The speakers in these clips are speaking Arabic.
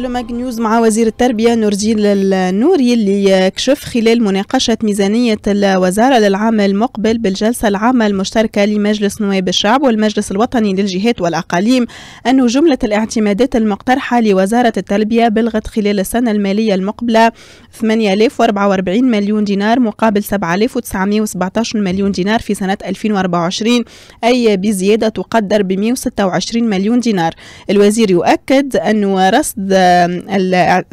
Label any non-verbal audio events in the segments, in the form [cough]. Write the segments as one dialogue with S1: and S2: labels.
S1: ماج نيوز مع وزير التربية نورجيل النوري اللي كشف خلال مناقشة ميزانية الوزارة للعام المقبل بالجلسة العامة المشتركة لمجلس نواب الشعب والمجلس الوطني للجهات والأقاليم أن جملة الاعتمادات المقترحة لوزارة التربية بلغت خلال السنة المالية المقبلة 8044 مليون دينار مقابل 7917 مليون دينار في سنة 2024 أي بزيادة تقدر ب 126 مليون دينار الوزير يؤكد أن رصد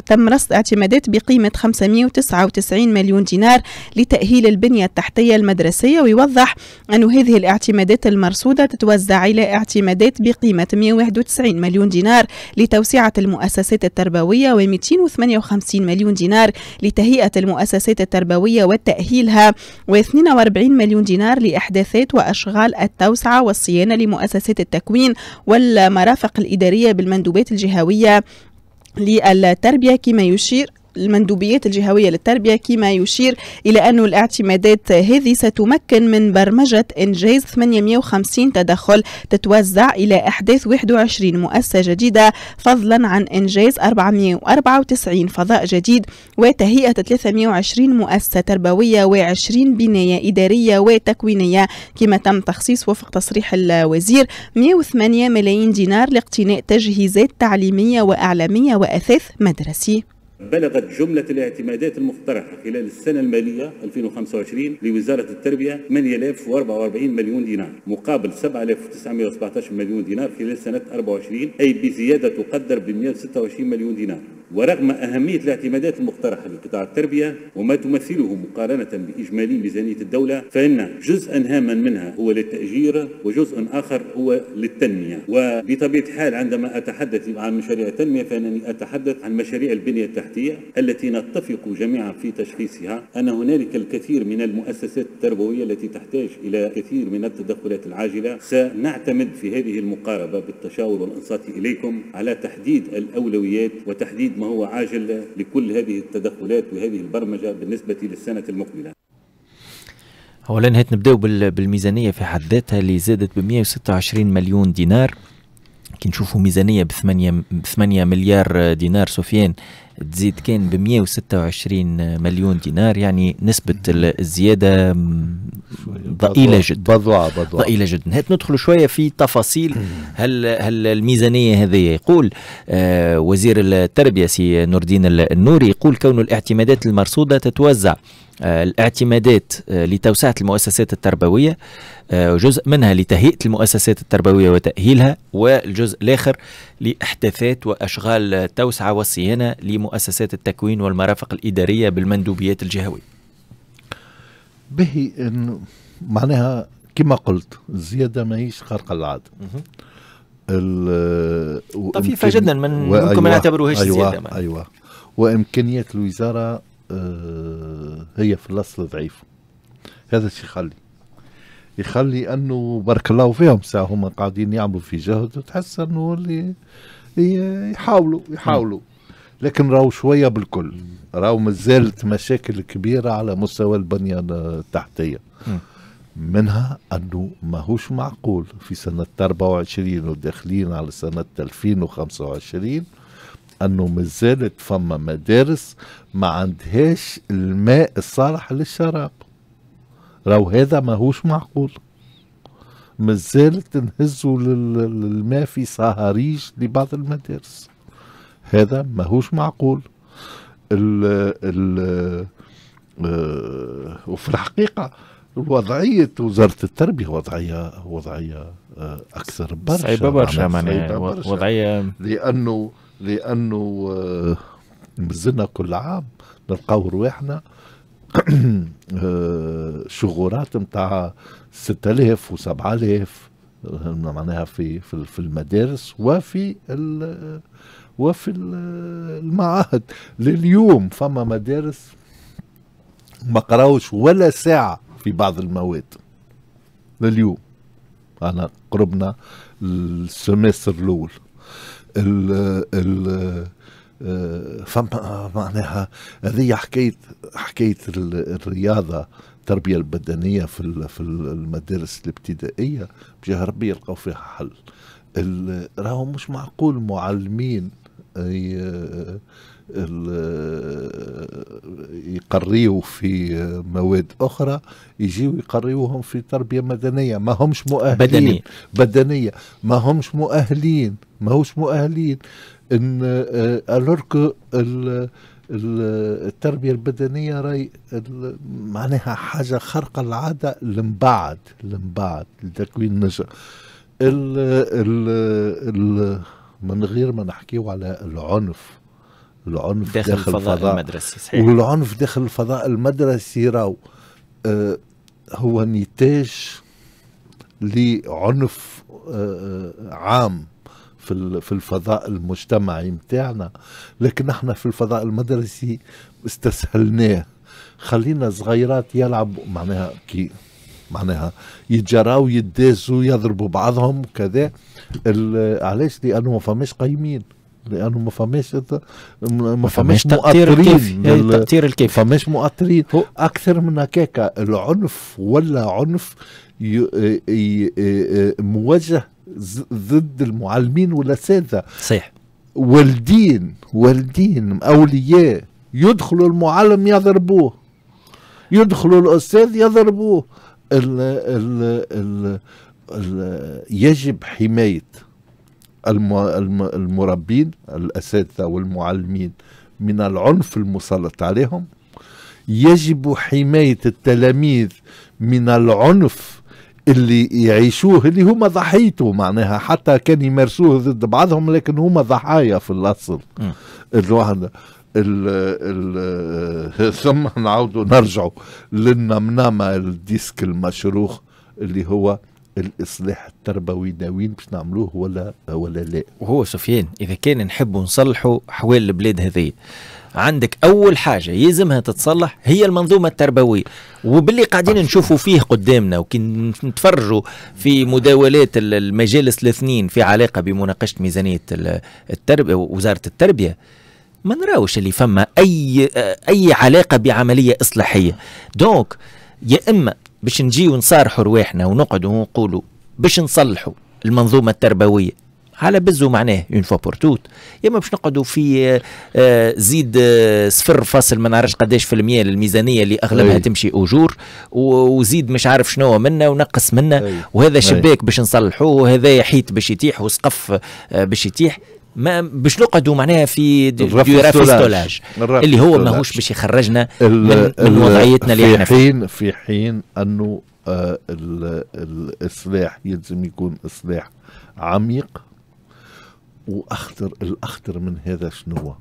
S1: تم رصد اعتمادات بقيمة 599 مليون دينار لتأهيل البنية التحتية المدرسية ويوضح أن هذه الاعتمادات المرصودة تتوزع إلى اعتمادات بقيمة 191 مليون دينار لتوسعة المؤسسات التربوية و258 مليون دينار لتهيئة المؤسسات التربوية وتأهيلها و42 مليون دينار لإحداثات وأشغال التوسعة والصيانة لمؤسسات التكوين والمرافق الإدارية بالمندوبات الجهوية للتربية كما يشير المندوبيات الجهوية للتربية كما يشير إلى أن الاعتمادات هذه ستمكن من برمجة إنجاز 850 تدخل تتوزع إلى أحداث 21 مؤسسة جديدة فضلا عن إنجاز 494 فضاء جديد وتهيئة 320 مؤسسة تربوية و20 بناية إدارية وتكوينية كما تم تخصيص وفق تصريح الوزير 108 ملايين دينار لاقتناء تجهيزات تعليمية وأعلامية وأثاث مدرسي
S2: بلغت جملة الاعتمادات المقترحة خلال السنة المالية 2025 لوزارة التربية 8044 مليون دينار مقابل 7917 مليون دينار خلال سنة 24 أي بزيادة تقدر ب 126 مليون دينار ورغم أهمية الاعتمادات المقترحة لقطاع التربية وما تمثله مقارنة بإجمالي ميزانية الدولة فإن جزءا هاما منها هو للتأجير وجزء آخر هو للتنمية وبطبيعة الحال عندما أتحدث عن مشاريع التنمية فإنني أتحدث عن مشاريع البنية التحتية التي نتفق جميعا في تشخيصها أن هنالك الكثير من المؤسسات التربوية التي تحتاج إلى كثير من التدخلات العاجلة سنعتمد في هذه المقاربة بالتشاور والإنصات إليكم على تحديد الأولويات وتحديد هو عاجل لكل هذه التدخلات وهذه البرمجة بالنسبة للسنة المقبلة
S3: اولا هات نبداو بالميزانيه في حد ذاتها اللي زادت ب 126 مليون دينار كي نشوفوا ميزانيه ب 8 مليار دينار سفيان تزيد كان ب 126 مليون دينار يعني نسبة الزيادة ضئيلة جدا بضعة بضعة ضئيلة جدا هات ندخل شوية في تفاصيل هل هل الميزانية هذه يقول آه وزير التربية سي نور الدين النوري يقول كون الاعتمادات المرصودة تتوزع آه، الاعتمادات آه، لتوسعة المؤسسات التربوية آه، جزء منها لتهيئة المؤسسات التربوية وتأهيلها والجزء الآخر لإحداثات وأشغال التوسعة والصيانة لمؤسسات مؤسسات التكوين والمرافق الإدارية بالمندوبيات الجهوية
S2: به إنه معناها كما قلت الزيادة ماهيش خارقة العادة طفيفة جدا من وأيوة ممكن ما نعتبروهاش أيوة زيادة أيوة, أيوة وإمكانيات الوزارة آه هي في الأصل ضعيفة هذا الشيء يخلي يخلي انه بارك الله فيهم ساعه هما قاعدين يعملوا في جهد وتحس انه اللي يحاولوا يحاولوا لكن راهو شويه بالكل راهو مازالت مشاكل كبيره على مستوى البنيه التحتيه منها انه ماهوش معقول في سنه 24 وداخلين على سنه 2025 انه مازالت فما مدارس ما عندهاش الماء الصالح للشراب راهو هذا ماهوش معقول مازالت نهزوا الماء في صهاريج لبعض المدارس هذا ماهوش معقول ال ال آه، وفي الحقيقه وضعيه وزاره التربيه وضعيه وضعيه آه، اكثر برشا صعيبه برشا نعم، معناها وضعيه لانه لانه آه، مازلنا كل عام نلقاو رواحنا [clears throat] شغورات نتاع 6000 و7000 معناها في في, في المدارس وفي وفي المعاهد لليوم فما مدارس ما قراوش ولا ساعة في بعض المواد لليوم أنا قربنا السمستر الأول ال ال فما معناها هذه حكايه حكايه الرياضه التربيه البدنيه في في المدارس الابتدائيه بجاه ربي يلقاو فيها حل راهو مش معقول معلمين آه، يقريوا في مواد اخرى يجيو يقريوهم في تربيه مدنيه ما همش مؤهلين بدنية, بدنيه ما همش مؤهلين ما هوش مؤهلين ان آه، الوركو التربية البدنية راي معناها حاجة خارقة العادة لمبعد لمبعد لتكوين النشأة ال ال من غير ما نحكيو على العنف العنف داخل, داخل الفضاء, الفضاء المدرسي صحيح والعنف داخل الفضاء المدرسي راو آه هو نتاج لعنف آه عام في في الفضاء المجتمعي متاعنا لكن احنا في الفضاء المدرسي استسهلناه خلينا صغيرات يلعبوا معناها كي معناها يتجراو يدازوا يضربوا بعضهم كذا علاش لانه ما فماش قايمين لانه ما فماش ما فماش تاثير الكيف التاثير إيه، فماش مؤثرين اكثر من هكاك العنف ولا عنف إيه، إيه، موجه ضد المعلمين والاساتذه صحيح والدين والدين اولياء يدخلوا المعلم يضربوه يدخلوا الاستاذ يضربوه ال ال ال يجب حمايه المربين الأساتذة والمعلمين من العنف المسلط عليهم يجب حماية التلاميذ من العنف اللي يعيشوه اللي هما ضحيته معناها حتى كان يمارسوه ضد بعضهم لكن هما ضحايا في الاصل الواحد [laughs] ثم نعود نرجعوا للنمنامه الديسك المشروخ اللي هو الاصلاح التربوي ناويين باش نعملوه ولا ولا لا وهو سفيان اذا كان نحبوا نصلحوا حوال
S3: البلاد هذه عندك اول حاجه يلزمها تتصلح هي المنظومه التربويه وباللي قاعدين نشوفوا فيه قدامنا وكي نتفرجوا في مداولات المجالس الاثنين في علاقه بمناقشه ميزانيه التربيه وزاره التربيه ما نراوش اللي فما اي اي علاقه بعمليه اصلاحيه دونك يا اما باش نجيو نصارحوا رواحنا ونقعدوا ونقولوا باش نصلحوا المنظومه التربويه على بزو معناه اون فوا بور توت يا اما باش نقعدوا في آه، زيد آه، صفر فاصل ما نعرفش قداش في المية للميزانية اللي اغلبها أي. تمشي اجور وزيد مش عارف شنو منا ونقص منا وهذا شباك باش نصلحوه وهذا حيط باش يتيح وسقف آه، باش يتيح ما باش نقعدوا معناها في دي اللي هو ماهوش باش يخرجنا من, من وضعيتنا اللي احنا في حين
S2: في حين انه آه الاصلاح يلزم يكون اصلاح عميق واخطر الاخطر من هذا شنو هو؟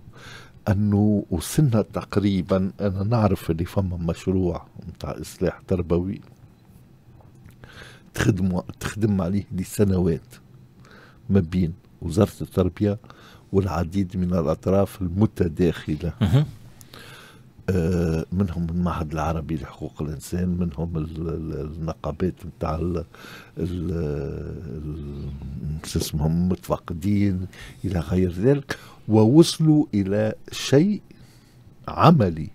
S2: انه وصلنا تقريبا انا نعرف اللي فما مشروع نتاع اصلاح تربوي تخدم تخدم عليه لسنوات ما بين وزارة التربية والعديد من الأطراف المتداخلة آه، منهم المعهد العربي لحقوق الانسان منهم النقابات نتاع اسمهم متفقدين الى غير ذلك ووصلوا الى شيء عملي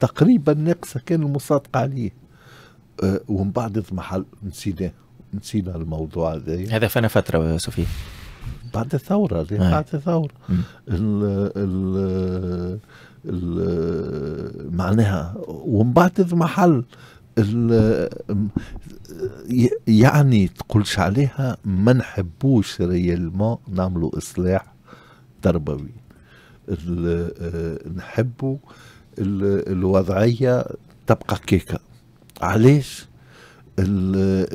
S2: تقريبا ناقصه كان المصادقه عليه آه، ومن بعد اضمحل نسيناه نسينا الموضوع هذا هذا فانا فتره سوفي بعد الثوره اللي بعد الثوره ال ال ال معناها ومن بعد ال يعني تقولش عليها ما نحبوش ريالمون نعملوا اصلاح تربوي آه، نحبوا الوضعيه تبقى كيكه علاش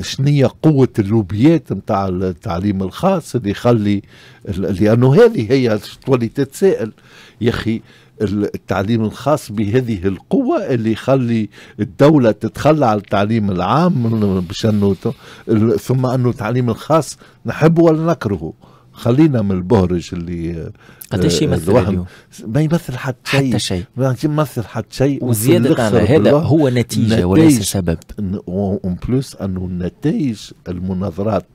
S2: شنية قوة اللوبيات نتاع التعليم الخاص اللي يخلي لأنه هذه هي تولي تتساءل يا أخي التعليم الخاص بهذه القوة اللي يخلي الدولة تتخلى على التعليم العام باش ثم أنه التعليم الخاص نحبه ولا نكرهه خلينا من البهرج اللي قداش آه، يمثل اليوم؟ ما يمثل حتى شيء حتى شيء ما يمثل حتى شيء وزيادة على هذا هو نتيجة وليس سبب اون بلوس انه النتائج المناظرات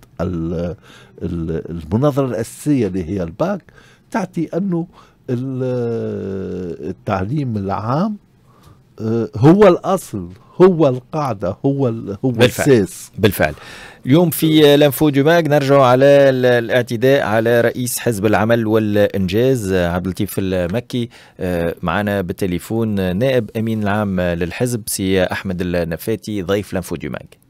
S2: المناظرة الأساسية اللي هي الباك تعطي انه التعليم العام هو الاصل هو القاعده هو هو بالفعل. الساس بالفعل اليوم في لانفو دو ماغ نرجع على
S3: الاعتداء على رئيس حزب العمل والانجاز عبد اللطيف المكي آه، معنا بالتليفون نائب امين العام للحزب سي احمد النفاتي ضيف لانفو دو ماغ